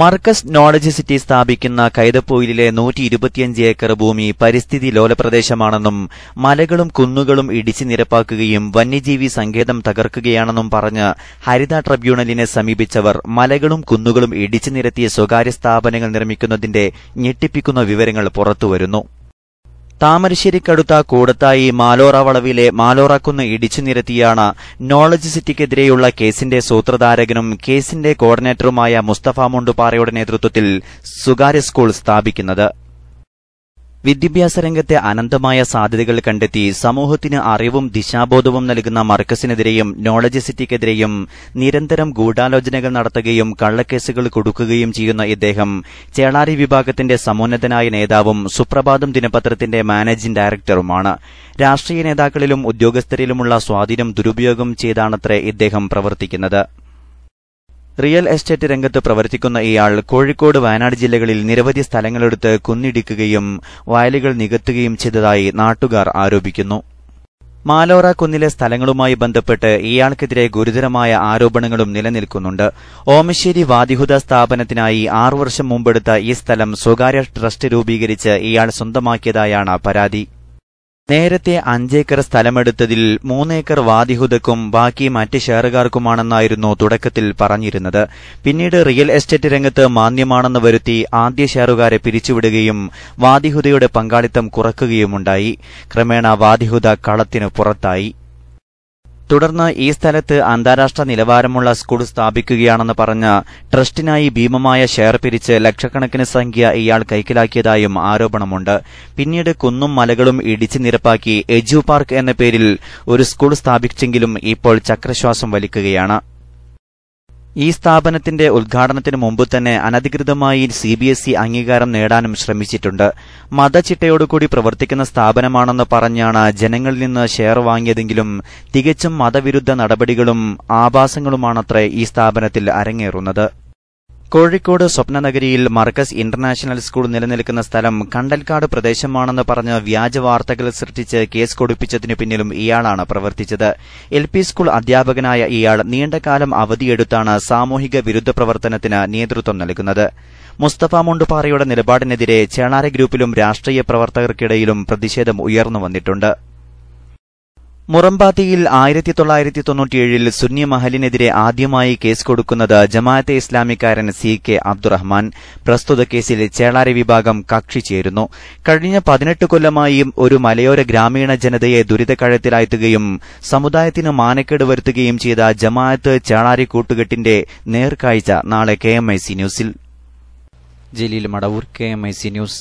Markaz knowledge city സ്ഥാപിക്കുന്ന കൈതപ്പൊയിലിലെ നൂറ്റി ഇരുപത്തിയഞ്ച് ഏക്കർ ഭൂമി പരിസ്ഥിതി ലോലപ്രദേശമാണെന്നും മലകളും കുന്നുകളും ഇടിച്ചു നിരപ്പാക്കുകയും വന്യജീവി സങ്കേതം തകർക്കുകയാണെന്നും പറഞ്ഞ് ഹരിത ട്രിബ്യൂണലിനെ സമീപിച്ചവർ മലകളും കുന്നുകളും ഇടിച്ചു നിരത്തിയ സ്വകാര്യ സ്ഥാപനങ്ങൾ നിർമ്മിക്കുന്നതിന്റെ ഞെട്ടിപ്പിക്കുന്ന വിവരങ്ങൾ പുറത്തുവരുന്നു താമരശ്ശേരിക്കടുത്ത കൂടത്തായി മാലോറ വളവിലെ മാലോറക്കുന്ന് ഇടിച്ചു നിരത്തിയാണ് നോളജ് സിറ്റിക്കെതിരെയുള്ള കേസിന്റെ സൂത്രധാരകനും കേസിന്റെ കോർഡിനേറ്ററുമായ മുസ്തഫ മുണ്ടുപാറയുടെ നേതൃത്വത്തിൽ സ്വകാര്യ സ്കൂൾ സ്ഥാപിക്കുന്നത് വിദ്യാഭ്യാസ രംഗത്തെ അനന്തമായ സാധ്യതകൾ കണ്ടെത്തി സമൂഹത്തിന് അറിവും ദിശാബോധവും നൽകുന്ന മർക്കസിനെതിരെയും നോളജ് സിറ്റിക്കെതിരെയും നിരന്തരം ഗൂഢാലോചനകൾ നടത്തുകയും കള്ളക്കേസുകൾ കൊടുക്കുകയും ചെയ്യുന്ന ഇദ്ദേഹം ചേളാരി വിഭാഗത്തിന്റെ സമുന്നതനായ നേതാവും സുപ്രഭാതം ദിനപത്രത്തിന്റെ മാനേജിംഗ് ഡയറക്ടറുമാണ് രാഷ്ട്രീയ നേതാക്കളിലും ഉദ്യോഗസ്ഥരിലുമുള്ള സ്വാധീനം ദുരുപയോഗം ചെയ്താണത്രേ ഇദ്ദേഹം പ്രവർത്തിക്കുന്നത് റിയൽ എസ്റ്റേറ്റ് രംഗത്ത് പ്രവർത്തിക്കുന്ന ഇയാൾ കോഴിക്കോട് വയനാട് ജില്ലകളിൽ നിരവധി സ്ഥലങ്ങളെടുത്ത് കുന്നിടിക്കുകയും വയലുകൾ നികത്തുകയും ചെയ്തതായി നാട്ടുകാർ ആരോപിക്കുന്നു മാലോറ കുന്നിലെ സ്ഥലങ്ങളുമായി ബന്ധപ്പെട്ട് ഇയാൾക്കെതിരെ ഗുരുതരമായ ആരോപണങ്ങളും നിലനിൽക്കുന്നുണ്ട് ഓമശ്ശേരി വാദിഹുദ സ്ഥാപനത്തിനായി ആറു വർഷം മുമ്പെടുത്ത ഈ സ്ഥലം സ്വകാര്യ ട്രസ്റ്റ് രൂപീകരിച്ച് ഇയാൾ സ്വന്തമാക്കിയതായാണ് പരാതി നേരത്തെ അഞ്ചേക്കർ സ്ഥലമെടുത്തതിൽ മൂന്നേക്കർ വാദിഹുദക്കും ബാക്കി മറ്റ് ഷെയറുകാർക്കുമാണെന്നായിരുന്നു തുടക്കത്തിൽ പറഞ്ഞിരുന്നത് പിന്നീട് റിയൽ എസ്റ്റേറ്റ് രംഗത്ത് മാന്യമാണെന്ന് വരുത്തി ആദ്യ ഷെയറുകാരെ പിരിച്ചുവിടുകയും വാദിഹുദയുടെ പങ്കാളിത്തം കുറക്കുകയുമുണ്ടായി ക്രമേണ വാദിഹുദ കളത്തിന് പുറത്തായി തുടർന്ന് ഈ സ്ഥലത്ത് അന്താരാഷ്ട്ര നിലവാരമുള്ള സ്കൂൾ സ്ഥാപിക്കുകയാണെന്ന് പറഞ്ഞ് ട്രസ്റ്റിനായി ഭീമമായ ഷെയർ പിരിച്ച് ലക്ഷക്കണക്കിന് സംഖ്യ ഇയാൾ കൈക്കലാക്കിയതായും ആരോപണമുണ്ട് പിന്നീട് കുന്നും മലകളും ഇടിച്ചു നിരപ്പാക്കി എജു പാർക്ക് എന്ന പേരിൽ ഒരു സ്കൂൾ സ്ഥാപിച്ചെങ്കിലും ഇപ്പോൾ ചക്രശ്വാസം വലിക്കുകയാണ് ഈ സ്ഥാപനത്തിന്റെ ഉദ്ഘാടനത്തിന് മുമ്പ് തന്നെ അനധികൃതമായി സി ബി എസ് ഇ അംഗീകാരം നേടാനും ശ്രമിച്ചിട്ടുണ്ട് മതചിട്ടയോടുകൂടി പ്രവർത്തിക്കുന്ന സ്ഥാപനമാണെന്ന് പറഞ്ഞാണ് ജനങ്ങളിൽ നിന്ന് ഷെയർ വാങ്ങിയതെങ്കിലും തികച്ചും മതവിരുദ്ധ നടപടികളും ആഭാസങ്ങളുമാണത്രേ ഈ സ്ഥാപനത്തിൽ അരങ്ങേറുന്നത് കോഴിക്കോട് സ്വപ്നനഗരിയിൽ മർക്കസ് ഇന്റർനാഷണൽ സ്കൂൾ നിലനിൽക്കുന്ന സ്ഥലം കണ്ടൽക്കാട് പ്രദേശമാണെന്ന് പറഞ്ഞ് വ്യാജ വാർത്തകൾ സൃഷ്ടിച്ച് കേസ് കൊടുപ്പിച്ചതിനു പിന്നിലും ഇയാളാണ് പ്രവർത്തിച്ചത് എൽ പി സ്കൂൾ അധ്യാപകനായ ഇയാൾ നീണ്ടകാലം അവധിയെടുത്താണ് സാമൂഹിക വിരുദ്ധ പ്രവർത്തനത്തിന് നേതൃത്വം നൽകുന്നത് മുസ്തഫ മുണ്ടുപാറയുടെ നിലപാടിനെതിരെ ചേണാര ഗ്രൂപ്പിലും രാഷ്ട്രീയ പ്രവർത്തകർക്കിടയിലും പ്രതിഷേധം ഉയർന്നു വന്നിട്ടുണ്ട് മുറമ്പാത്തിയിൽ ആയിരത്തി തൊള്ളായിരത്തി തൊണ്ണൂറ്റിയേഴിൽ സുന്നി മഹലിനെതിരെ ആദ്യമായി കേസ് കൊടുക്കുന്നത് ജമാഅത്തെ ഇസ്ലാമിക്കാരൻ സി കെ അബ്ദുറഹ്മാൻ പ്രസ്തുത കേസിൽ ചേളാരി വിഭാഗം കക്ഷി ചേരുന്നു കഴിഞ്ഞ പതിനെട്ട് കൊല്ലമായും ഒരു മലയോര ഗ്രാമീണ ജനതയെ ദുരിതക്കഴത്തിലാഴ്ത്തുകയും സമുദായത്തിന് മാനക്കേട് വരുത്തുകയും ചെയ്ത ജമാഅത്ത് ചേളാരി കൂട്ടുകെട്ടിന്റെ നേർക്കാഴ്ച നാളെ കെ എം ഐ സി ന്യൂസിൽ Jaleel Madavoor K M I C news